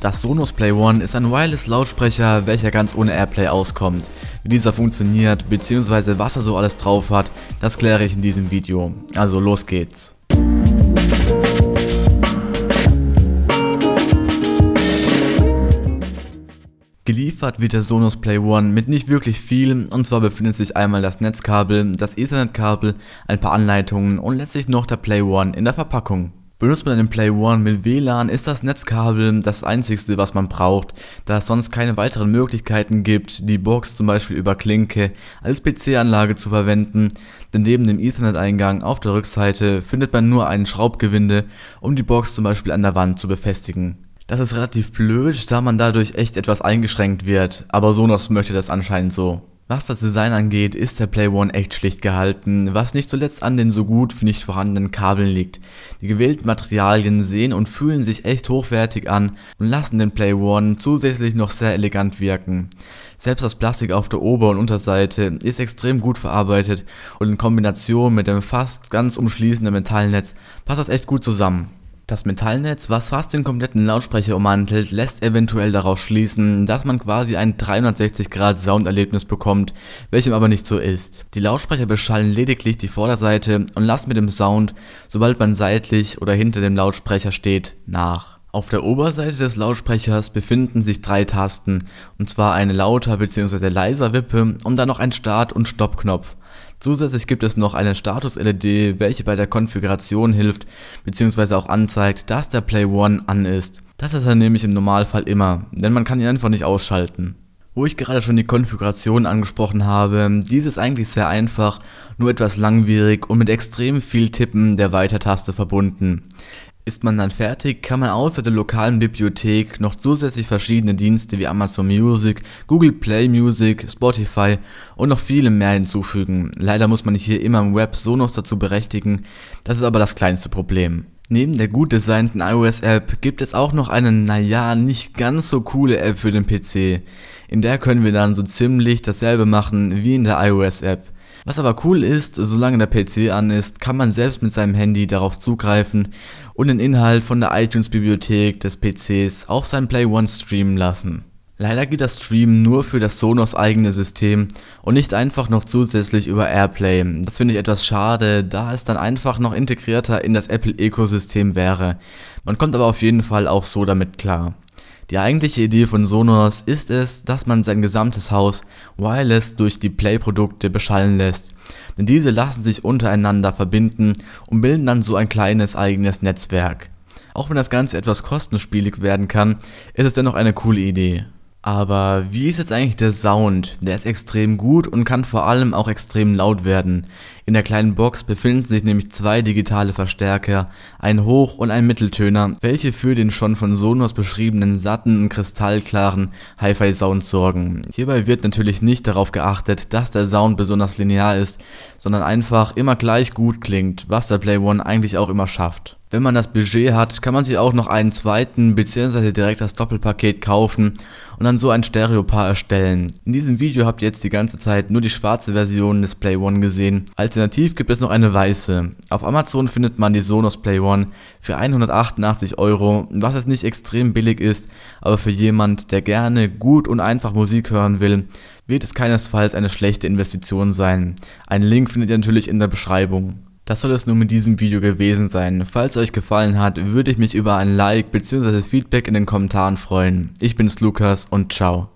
Das Sonos Play One ist ein Wireless-Lautsprecher, welcher ganz ohne Airplay auskommt. Wie dieser funktioniert bzw. was er so alles drauf hat, das kläre ich in diesem Video. Also los geht's. Geliefert wird der Sonos Play One mit nicht wirklich viel, und zwar befindet sich einmal das Netzkabel, das Ethernetkabel, ein paar Anleitungen und letztlich noch der Play One in der Verpackung. Benutzt man einen Play One mit WLAN, ist das Netzkabel das einzigste, was man braucht, da es sonst keine weiteren Möglichkeiten gibt, die Box zum Beispiel über Klinke als PC-Anlage zu verwenden, denn neben dem Ethernet-Eingang auf der Rückseite findet man nur ein Schraubgewinde, um die Box zum Beispiel an der Wand zu befestigen. Das ist relativ blöd, da man dadurch echt etwas eingeschränkt wird, aber Sonos möchte das anscheinend so. Was das Design angeht, ist der Play One echt schlicht gehalten, was nicht zuletzt an den so gut wie nicht vorhandenen Kabeln liegt. Die gewählten Materialien sehen und fühlen sich echt hochwertig an und lassen den Play One zusätzlich noch sehr elegant wirken. Selbst das Plastik auf der Ober- und Unterseite ist extrem gut verarbeitet und in Kombination mit dem fast ganz umschließenden Metallnetz passt das echt gut zusammen. Das Metallnetz, was fast den kompletten Lautsprecher ummantelt, lässt eventuell darauf schließen, dass man quasi ein 360-Grad-Sounderlebnis bekommt, welchem aber nicht so ist. Die Lautsprecher beschallen lediglich die Vorderseite und lassen mit dem Sound, sobald man seitlich oder hinter dem Lautsprecher steht, nach. Auf der Oberseite des Lautsprechers befinden sich drei Tasten, und zwar eine lauter bzw. leiser Wippe und dann noch ein Start- und Stoppknopf. Zusätzlich gibt es noch eine Status-LED, welche bei der Konfiguration hilft bzw. auch anzeigt, dass der Play One an ist. Das ist er nämlich im Normalfall immer, denn man kann ihn einfach nicht ausschalten. Wo ich gerade schon die Konfiguration angesprochen habe, diese ist eigentlich sehr einfach, nur etwas langwierig und mit extrem viel Tippen der Weiter-Taste verbunden. Ist man dann fertig, kann man außer der lokalen Bibliothek noch zusätzlich verschiedene Dienste wie Amazon Music, Google Play Music, Spotify und noch viele mehr hinzufügen. Leider muss man hier immer im Web Sonos dazu berechtigen, das ist aber das kleinste Problem. Neben der gut designten iOS-App gibt es auch noch eine, naja, nicht ganz so coole App für den PC. In der können wir dann so ziemlich dasselbe machen wie in der iOS-App. Was aber cool ist, solange der PC an ist, kann man selbst mit seinem Handy darauf zugreifen und den Inhalt von der iTunes-Bibliothek des PCs auf sein Play One streamen lassen. Leider geht das Streamen nur für das Sonos eigene System und nicht einfach noch zusätzlich über Airplay. Das finde ich etwas schade, da es dann einfach noch integrierter in das Apple-Ökosystem wäre. Man kommt aber auf jeden Fall auch so damit klar. Die eigentliche Idee von Sonos ist es, dass man sein gesamtes Haus wireless durch die Play-Produkte beschallen lässt, denn diese lassen sich untereinander verbinden und bilden dann so ein kleines eigenes Netzwerk. Auch wenn das Ganze etwas kostenspielig werden kann, ist es dennoch eine coole Idee. Aber wie ist jetzt eigentlich der Sound? Der ist extrem gut und kann vor allem auch extrem laut werden. In der kleinen Box befinden sich nämlich zwei digitale Verstärker, ein Hoch- und ein Mitteltöner, welche für den schon von Sonos beschriebenen satten und kristallklaren Hi-Fi-Sound sorgen. Hierbei wird natürlich nicht darauf geachtet, dass der Sound besonders linear ist, sondern einfach immer gleich gut klingt, was der Play One eigentlich auch immer schafft. Wenn man das Budget hat, kann man sich auch noch einen zweiten bzw. direkt das Doppelpaket kaufen und dann so ein Stereopaar erstellen. In diesem Video habt ihr jetzt die ganze Zeit nur die schwarze Version des Play One gesehen. Alternativ gibt es noch eine weiße. Auf Amazon findet man die Sonos Play One für 188 Euro, was jetzt nicht extrem billig ist, aber für jemand, der gerne gut und einfach Musik hören will, wird es keinesfalls eine schlechte Investition sein. Einen Link findet ihr natürlich in der Beschreibung. Das soll es nun mit diesem Video gewesen sein. Falls euch gefallen hat, würde ich mich über ein Like bzw. Feedback in den Kommentaren freuen. Ich bin's Lukas und ciao.